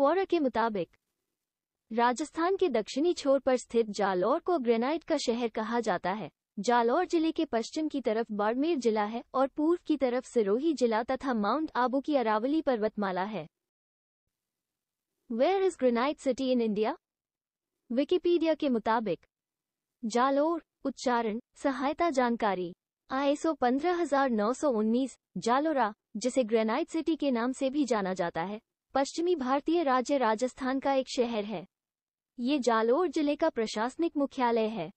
क्वारा के मुताबिक राजस्थान के दक्षिणी छोर पर स्थित जालौर को ग्रेनाइट का शहर कहा जाता है जालौर जिले के पश्चिम की तरफ बाड़मेर जिला है और पूर्व की तरफ सिरोही जिला तथा माउंट आबू की अरावली पर्वतमाला है where is granite city in India Wikipedia के मुताबिक जालोर उच्चारण सहायता जानकारी आईएसओ 15919 जालोरा जिसे ग्रेनाइट सिटी के नाम से भी जाना जाता है पश्चिमी भारतीय राज्य राजस्थान का एक शहर है ये जालोर जिले का प्रशासनिक मुख्यालय है